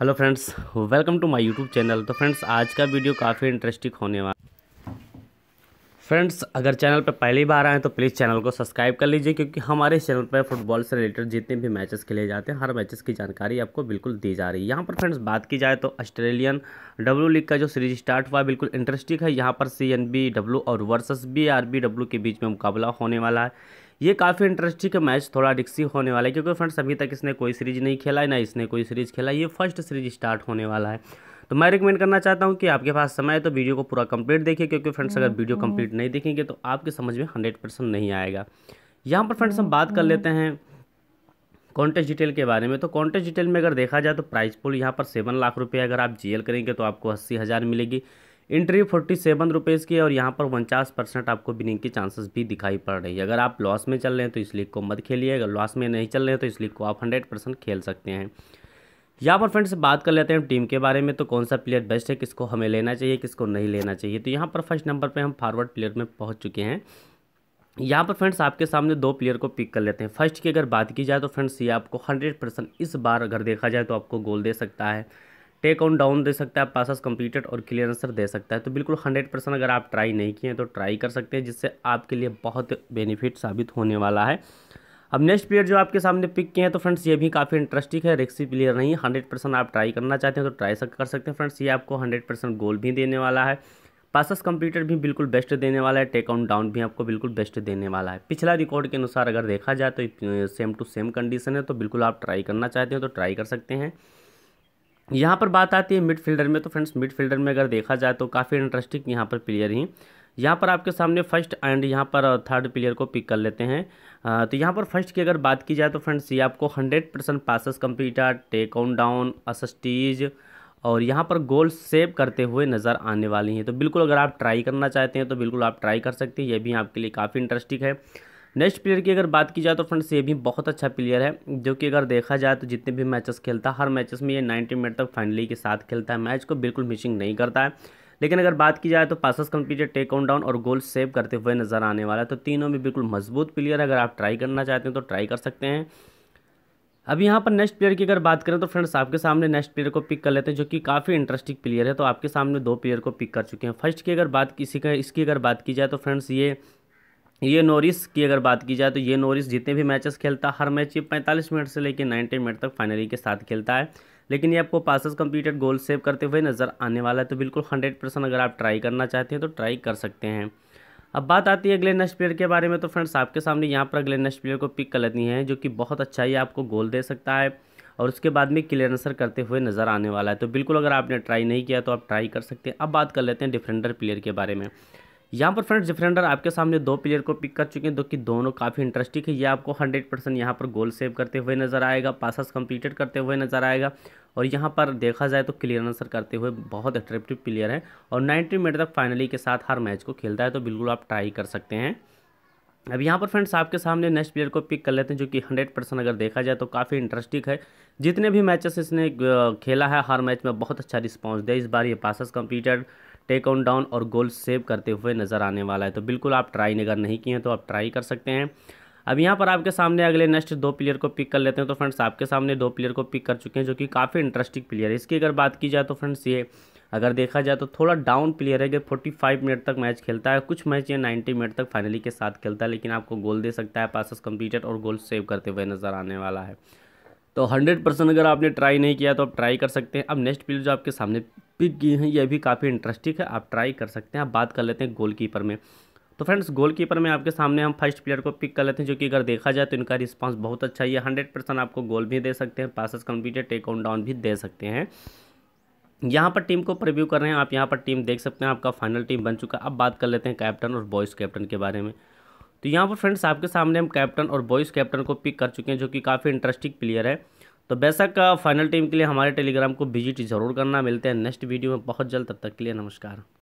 Hello friends welcome to my YouTube channel तो friends आज का वीडियो काफ़ी इंटरेस्टिंग होने वाला फ्रेंड्स अगर चैनल पर पहली बार आए तो प्लीज़ चैनल को सब्सक्राइब कर लीजिए क्योंकि हमारे चैनल पर फुटबॉल से रिलेटेड जितने भी मैचेस खेले जाते हैं हर मैचेस की जानकारी आपको बिल्कुल दी जा रही है यहाँ पर फ्रेंड्स बात की जाए तो ऑस्ट्रेलियन डब्ल्यू लीग का जो सीरीज स्टार्ट हुआ बिल्कुल इंटरेस्टिंग है यहाँ पर सी एन बी डब्ल्यू और versus B R B W के बीच में मुकाबला होने वाला है ये काफ़ी इंटरेस्टिंग मैच थोड़ा रिक्सी होने वाला है क्योंकि फ्रेंड्स अभी तक इसने कोई सीरीज नहीं खेला है ना इसने कोई सीरीज खेला ये फर्स्ट सीरीज स्टार्ट होने वाला है तो मैं रिकमेंड करना चाहता हूँ कि आपके पास समय है तो वीडियो को पूरा कंप्लीट देखिए क्योंकि फ्रेंड्स अगर वीडियो कंप्लीट हम्म। नहीं देखेंगे तो आपके समझ में हंड्रेड परसेंट नहीं आएगा यहाँ पर फ्रेंड्स हम बात कर लेते हम्म। हैं कॉन्टेस्ट डिटेल के बारे में तो कॉन्टेस्ट डिटेल में अगर देखा जाए तो प्राइस पुल यहाँ पर सेवन लाख रुपये अगर आप जीएल करेंगे तो आपको अस्सी हज़ार मिलेगी इंट्री फोर्टी सेवन रुपीज़ की है और यहाँ पर उनचास परसेंट आपको विनिंग की चांसेस भी दिखाई पड़ रही है अगर आप लॉस में चल रहे हैं तो इस लीग को मत खेलिए अगर लॉस में नहीं चल रहे हैं तो इस लीग को आप हंड्रेड परसेंट खेल सकते हैं यहाँ पर फ्रेंड्स बात कर लेते हैं टीम के बारे में तो कौन सा प्लेयर बेस्ट है किसको हमें लेना चाहिए किसको नहीं लेना चाहिए तो यहाँ पर फर्स्ट नंबर पर हम फॉरवर्ड प्लेयर में पहुँच चुके हैं यहाँ पर फ्रेंड्स आपके सामने दो प्लेयर को पिक कर लेते हैं फर्स्ट की अगर बात की जाए तो फ्रेंड्स ये आपको हंड्रेड परसेंट इस बार अगर देखा जाए तो आपको गोल दे सकता है टेक ऑन डाउन दे सकता है पासस कंप्लीटेड और क्लियर आंसर दे सकता है तो बिल्कुल हंड्रेड परसेंट अगर आप ट्राई नहीं किए तो ट्राई कर सकते हैं जिससे आपके लिए बहुत बेनिफिट साबित होने वाला है अब नेक्स्ट प्लेयर जो आपके सामने पिक किए हैं तो फ्रेंड्स ये भी काफ़ी इंटरेस्टिंग है रिक्सी प्लेयर नहीं हंड्रेड परसेंट आप ट्राई करना चाहते हैं तो ट्राई कर सकते हैं फ्रेंड्स ये आपको हंड्रेड परसेंट गोल भी देने वाला है पासस कंप्लीटेड भी बिल्कुल बेस्ट देने वाला है टेक आउट डाउन भी आपको बिल्कुल बेस्ट देने वाला है पिछला रिकॉर्ड के अनुसार अगर देखा जाए तो सेम टू सेम कंडीशन है तो बिल्कुल आप ट्राई करना चाहते हो तो ट्राई कर सकते हैं यहाँ पर बात आती है मिडफील्डर में तो फ्रेंड्स मिडफील्डर में अगर देखा जाए तो काफ़ी इंटरेस्टिंग यहाँ पर प्लेयर ही यहाँ पर आपके सामने फर्स्ट एंड यहाँ पर थर्ड प्लेयर को पिक कर लेते हैं आ, तो यहाँ पर फर्स्ट की अगर बात की जाए तो फ्रेंड्स ये आपको hundred percent passes computer take on down assists और यहाँ पर गोल सेव करते हुए नज़र आने वाली हैं तो बिल्कुल अगर आप ट्राई करना चाहते हैं तो बिल्कुल आप ट्राई कर सकते हैं ये भी आपके लिए काफ़ी इंटरेस्टिंग है नेक्स्ट प्लेयर की अगर बात की जाए तो फ्रेंड्स ये भी बहुत अच्छा प्लेयर है जो कि अगर देखा जाए तो जितने भी मैचेस खेलता है हर मैचेस में ये 90 मिनट तक फाइनली के साथ खेलता है मैच को बिल्कुल मिसिंग नहीं करता है लेकिन अगर बात की जाए तो passes completed take on down और गोल सेव करते हुए नज़र आने वाला है तो तीनों में बिल्कुल मजबूत प्लेयर है अगर आप ट्राई करना चाहते हैं तो ट्राई कर सकते हैं अब यहाँ पर नेक्स्ट प्लेयर की अगर बात करें तो फ्रेंड्स आपके सामने नेक्स्ट प्लेयर को पिक कर लेते हैं जो कि काफ़ी इंटरेस्टिंग प्लेयर है तो आपके सामने दो प्लेयर को पिक कर चुके हैं फर्स्ट की अगर बात किसी का इसकी अगर बात की जाए तो फ्रेंड्स ये ये नोरिस की अगर बात की जाए तो ये नोरिस जितने भी मैचेस खेलता है हर मैच ये 45 मिनट से लेकर 90 मिनट तक फाइनली के साथ खेलता है लेकिन ये आपको पासेस कंप्लीटेड गोल सेव करते हुए नज़र आने वाला है तो बिल्कुल 100 परसेंट अगर आप ट्राई करना चाहते हैं तो ट्राई कर सकते हैं अब बात आती है अगले नेक्स्ट प्लेयर के बारे में तो फ्रेंड्स आपके सामने यहाँ पर अगले नेक्स्ट प्लेयर को पिक कर लेनी है जो कि बहुत अच्छा ही आपको गोल दे सकता है और उसके बाद में क्लियरेंसर करते हुए नज़र आने वाला है तो बिल्कुल अगर आपने ट्राई नहीं किया तो आप ट्राई कर सकते हैं अब बात कर लेते हैं डिफेंडर प्लेयर के बारे में यहाँ पर फ्रेंड्स डिफेंडर आपके सामने दो प्लेयर को पिक कर चुके हैं जो कि दोनों काफ़ी इंटरेस्टिंग है ये आपको हंड्रेड परसेंट यहाँ पर गोल सेव करते हुए नजर आएगा पासस कंप्लीटेड करते हुए नजर आएगा और यहाँ पर देखा जाए तो क्लियर आंसर करते हुए बहुत अट्रैक्टिव प्लेयर है और नाइन्टी मिनट तक फाइनली के साथ हर मैच को खेलता है तो बिल्कुल आप ट्राई कर सकते हैं अब यहाँ पर फ्रेंड्स आपके सामने नेक्स्ट प्लेयर को पिक कर लेते हैं जो कि हंड्रेड परसेंट अगर देखा जाए तो काफ़ी इंटरेस्टिंग है जितने भी मैचेस इसने खेला है हर मैच में बहुत अच्छा रिस्पांस दिया इस बार ये passes completed take on down और गोल सेव करते हुए नज़र आने वाला है तो बिल्कुल आप ट्राई अगर नहीं किए तो आप ट्राई कर सकते हैं अब यहाँ पर आपके सामने अगले नेक्स्ट दो प्लेयर को पिक कर लेते हैं तो फ्रेंड्स आपके सामने दो प्लेयर को पिक कर चुके हैं जो कि काफ़ी इंटरेस्टिंग प्लेयर है इसकी अगर बात की जाए तो फ्रेंड्स ये अगर देखा जाए तो थोड़ा डाउन प्लेयर है कि 45 मिनट तक मैच खेलता है कुछ मैच ये 90 मिनट तक फाइनली के साथ खेलता है लेकिन आपको गोल दे सकता है पासस कंप्लीटेड और गोल सेव करते हुए नज़र आने वाला है तो 100 परसेंट अगर आपने ट्राई नहीं किया तो आप ट्राई कर सकते हैं अब नेक्स्ट प्लेयर जो आपके सामने पिक हैं ये भी काफ़ी इंटरेस्टिंग है आप ट्राई कर सकते हैं आप बात कर लेते हैं गोलकीपर में तो फ्रेंड्स गोलकीपर में आपके सामने हम फर्स्ट प्लेयर को पिक कर लेते हैं जो कि अगर देखा जाए तो इनका रिस्पांस बहुत अच्छा है हंड्रेड परसेंट आपको गोल भी दे सकते हैं passes completed take on down भी दे सकते हैं यहाँ पर टीम को प्रिव्यू कर रहे हैं आप यहाँ पर टीम देख सकते हैं आपका फाइनल टीम बन चुका है अब बात कर लेते हैं कैप्टन और बॉयज़ कैप्टन के बारे में तो यहाँ पर फ्रेंड्स आपके सामने हम कैप्टन और बॉयज़ कैप्टन को पिक कर चुके हैं जो कि काफ़ी इंटरेस्टिंग प्लेयर है तो बेशक फाइनल टीम के लिए हमारे टेलीग्राम को विजिट जरूर करना मिलते हैं नेक्स्ट वीडियो में बहुत जल्द तब तक के लिए नमस्कार